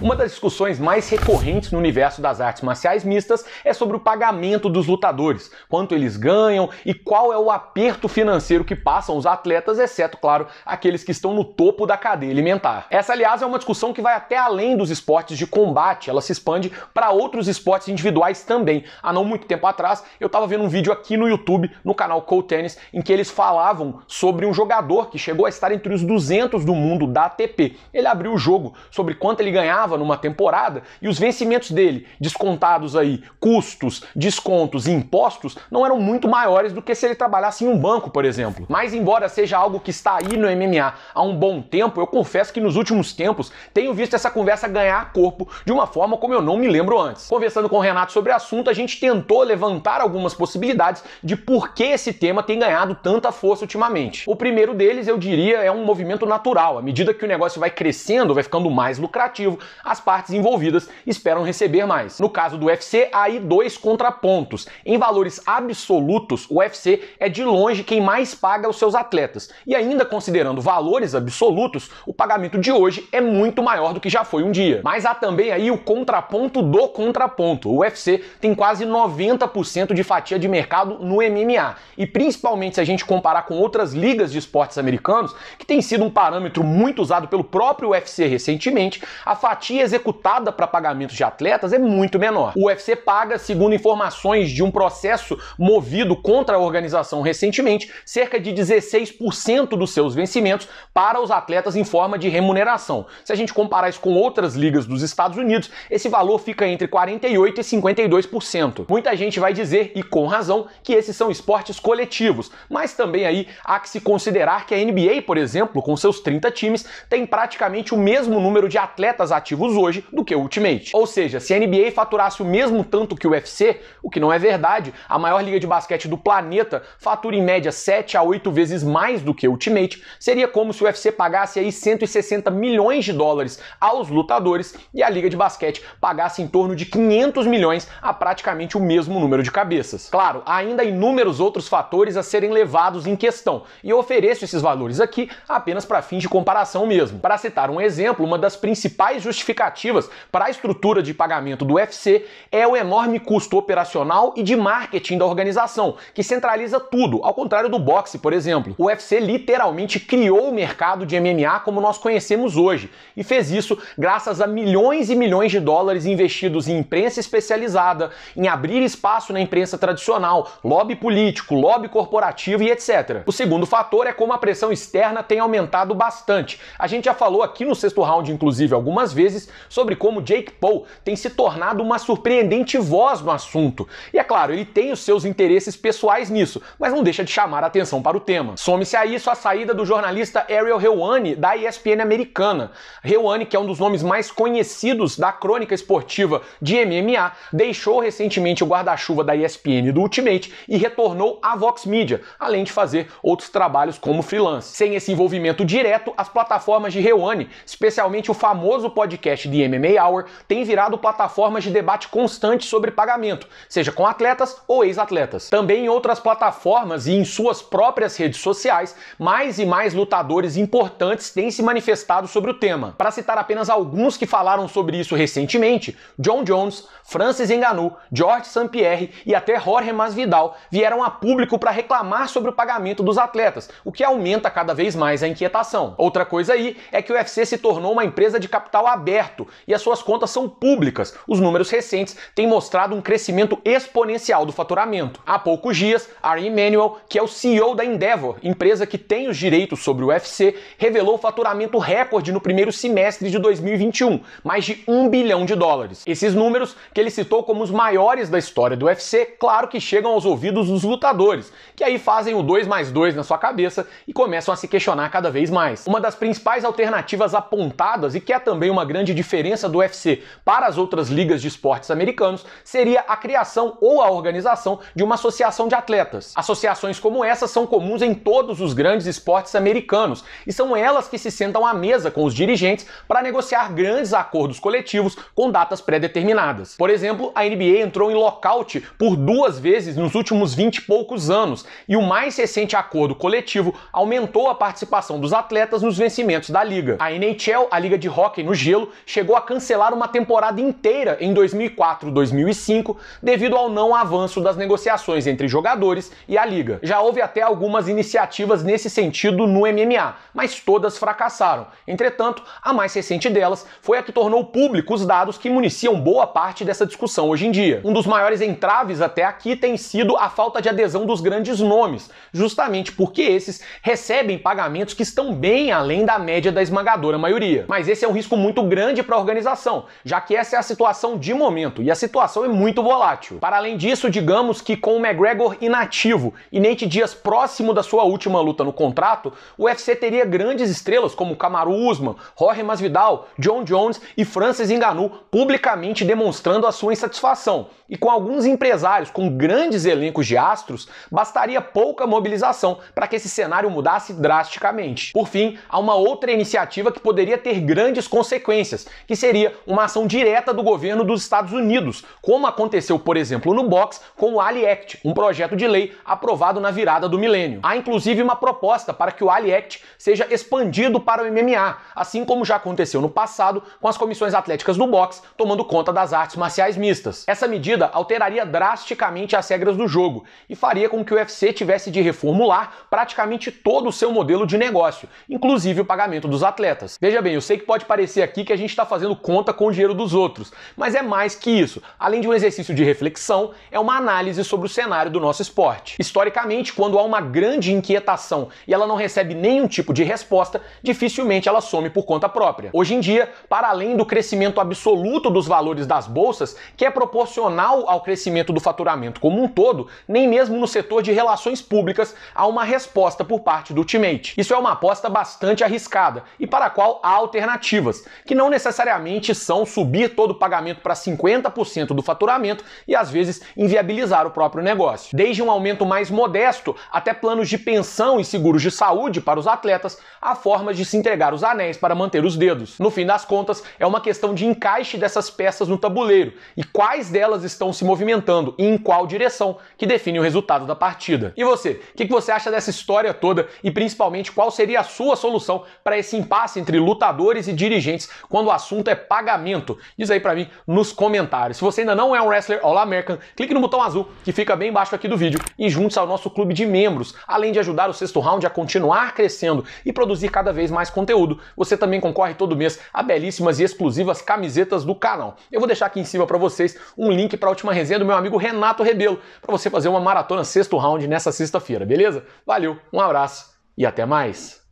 Uma das discussões mais recorrentes no universo das artes marciais mistas é sobre o pagamento dos lutadores, quanto eles ganham e qual é o aperto financeiro que passam os atletas, exceto, claro, aqueles que estão no topo da cadeia alimentar. Essa, aliás, é uma discussão que vai até além dos esportes de combate, ela se expande para outros esportes individuais também. Há não muito tempo atrás, eu estava vendo um vídeo aqui no YouTube, no canal Cold Tennis, em que eles falavam sobre um jogador que chegou a estar entre os 200 do mundo da ATP. Ele abriu o jogo sobre quanto ele ganhava numa temporada e os vencimentos dele, descontados aí custos, descontos e impostos, não eram muito maiores do que se ele trabalhasse em um banco, por exemplo. Mas embora seja algo que está aí no MMA há um bom tempo, eu confesso que nos últimos tempos tenho visto essa conversa ganhar corpo de uma forma como eu não me lembro antes. Conversando com o Renato sobre o assunto, a gente tentou levantar algumas possibilidades de por que esse tema tem ganhado tanta força ultimamente. O primeiro deles, eu diria, é um movimento natural. À medida que o negócio vai crescendo, vai ficando mais lucrativo, as partes envolvidas esperam receber mais. No caso do UFC, há aí dois contrapontos. Em valores absolutos, o UFC é de longe quem mais paga os seus atletas. E ainda considerando valores absolutos, o pagamento de hoje é muito maior do que já foi um dia. Mas há também aí o contraponto do contraponto. O UFC tem quase 90% de fatia de mercado no MMA. E principalmente se a gente comparar com outras ligas de esportes americanos, que tem sido um parâmetro muito usado pelo próprio UFC recentemente, a fatia fatia executada para pagamentos de atletas é muito menor. O UFC paga, segundo informações de um processo movido contra a organização recentemente, cerca de 16% dos seus vencimentos para os atletas em forma de remuneração. Se a gente comparar isso com outras ligas dos Estados Unidos, esse valor fica entre 48 e 52%. Muita gente vai dizer e com razão que esses são esportes coletivos, mas também aí há que se considerar que a NBA, por exemplo, com seus 30 times, tem praticamente o mesmo número de atletas ativos hoje do que o Ultimate. Ou seja, se a NBA faturasse o mesmo tanto que o UFC, o que não é verdade, a maior liga de basquete do planeta fatura em média 7 a 8 vezes mais do que o Ultimate, seria como se o UFC pagasse aí 160 milhões de dólares aos lutadores e a liga de basquete pagasse em torno de 500 milhões a praticamente o mesmo número de cabeças. Claro, há ainda inúmeros outros fatores a serem levados em questão, e eu ofereço esses valores aqui apenas para fins de comparação mesmo. Para citar um exemplo, uma das principais justificações justificativas para a estrutura de pagamento do UFC é o enorme custo operacional e de marketing da organização, que centraliza tudo, ao contrário do boxe, por exemplo. O UFC literalmente criou o mercado de MMA como nós conhecemos hoje e fez isso graças a milhões e milhões de dólares investidos em imprensa especializada, em abrir espaço na imprensa tradicional, lobby político, lobby corporativo e etc. O segundo fator é como a pressão externa tem aumentado bastante. A gente já falou aqui no sexto round, inclusive, algumas vezes sobre como Jake Paul tem se tornado uma surpreendente voz no assunto. E é claro, ele tem os seus interesses pessoais nisso, mas não deixa de chamar a atenção para o tema. Some-se a isso a saída do jornalista Ariel Helwani da ESPN americana. Helwani, que é um dos nomes mais conhecidos da crônica esportiva de MMA, deixou recentemente o guarda-chuva da ESPN do Ultimate e retornou à Vox Media, além de fazer outros trabalhos como freelance. Sem esse envolvimento direto, as plataformas de Helwani, especialmente o famoso podcast podcast de MMA Hour tem virado plataformas de debate constante sobre pagamento, seja com atletas ou ex-atletas. Também em outras plataformas e em suas próprias redes sociais, mais e mais lutadores importantes têm se manifestado sobre o tema. Para citar apenas alguns que falaram sobre isso recentemente, John Jones, Francis Ngannou, George St. Pierre e até Jorge Masvidal vieram a público para reclamar sobre o pagamento dos atletas, o que aumenta cada vez mais a inquietação. Outra coisa aí é que o UFC se tornou uma empresa de capital aberto certo e as suas contas são públicas. Os números recentes têm mostrado um crescimento exponencial do faturamento. Há poucos dias, Ari Emanuel, que é o CEO da Endeavor, empresa que tem os direitos sobre o UFC, revelou faturamento recorde no primeiro semestre de 2021, mais de 1 bilhão de dólares. Esses números, que ele citou como os maiores da história do UFC, claro que chegam aos ouvidos dos lutadores, que aí fazem o 2 mais 2 na sua cabeça e começam a se questionar cada vez mais. Uma das principais alternativas apontadas e que é também uma grande grande diferença do UFC para as outras ligas de esportes americanos seria a criação ou a organização de uma associação de atletas. Associações como essa são comuns em todos os grandes esportes americanos e são elas que se sentam à mesa com os dirigentes para negociar grandes acordos coletivos com datas pré-determinadas. Por exemplo, a NBA entrou em lockout por duas vezes nos últimos 20 e poucos anos e o mais recente acordo coletivo aumentou a participação dos atletas nos vencimentos da liga. A NHL, a liga de hóquei no gelo, chegou a cancelar uma temporada inteira em 2004-2005 devido ao não avanço das negociações entre jogadores e a liga. Já houve até algumas iniciativas nesse sentido no MMA, mas todas fracassaram. Entretanto, a mais recente delas foi a que tornou público os dados que municiam boa parte dessa discussão hoje em dia. Um dos maiores entraves até aqui tem sido a falta de adesão dos grandes nomes, justamente porque esses recebem pagamentos que estão bem além da média da esmagadora maioria. Mas esse é um risco muito grande grande para a organização, já que essa é a situação de momento e a situação é muito volátil. Para além disso, digamos que com o McGregor inativo e Nate dias próximo da sua última luta no contrato, o UFC teria grandes estrelas como Kamaru Usman, Jorge Masvidal, John Jones e Francis Ngannou publicamente demonstrando a sua insatisfação. E com alguns empresários com grandes elencos de astros, bastaria pouca mobilização para que esse cenário mudasse drasticamente. Por fim, há uma outra iniciativa que poderia ter grandes consequências que seria uma ação direta do governo dos Estados Unidos, como aconteceu, por exemplo, no box com o Ali Act, um projeto de lei aprovado na virada do milênio. Há inclusive uma proposta para que o Ali Act seja expandido para o MMA, assim como já aconteceu no passado com as comissões atléticas do boxe tomando conta das artes marciais mistas. Essa medida alteraria drasticamente as regras do jogo e faria com que o UFC tivesse de reformular praticamente todo o seu modelo de negócio, inclusive o pagamento dos atletas. Veja bem, eu sei que pode parecer aqui que a gente está fazendo conta com o dinheiro dos outros. Mas é mais que isso. Além de um exercício de reflexão, é uma análise sobre o cenário do nosso esporte. Historicamente, quando há uma grande inquietação e ela não recebe nenhum tipo de resposta, dificilmente ela some por conta própria. Hoje em dia, para além do crescimento absoluto dos valores das bolsas, que é proporcional ao crescimento do faturamento como um todo, nem mesmo no setor de relações públicas há uma resposta por parte do Ultimate. Isso é uma aposta bastante arriscada e para a qual há alternativas, que não não necessariamente são subir todo o pagamento para 50% do faturamento e às vezes inviabilizar o próprio negócio. Desde um aumento mais modesto até planos de pensão e seguros de saúde para os atletas, há formas de se entregar os anéis para manter os dedos. No fim das contas, é uma questão de encaixe dessas peças no tabuleiro e quais delas estão se movimentando e em qual direção que define o resultado da partida. E você, o que, que você acha dessa história toda e principalmente qual seria a sua solução para esse impasse entre lutadores e dirigentes? quando o assunto é pagamento? Diz aí para mim nos comentários. Se você ainda não é um wrestler All American, clique no botão azul que fica bem embaixo aqui do vídeo e junte-se ao nosso clube de membros. Além de ajudar o sexto round a continuar crescendo e produzir cada vez mais conteúdo, você também concorre todo mês a belíssimas e exclusivas camisetas do canal. Eu vou deixar aqui em cima para vocês um link para a última resenha do meu amigo Renato Rebelo, para você fazer uma maratona sexto round nessa sexta-feira, beleza? Valeu, um abraço e até mais.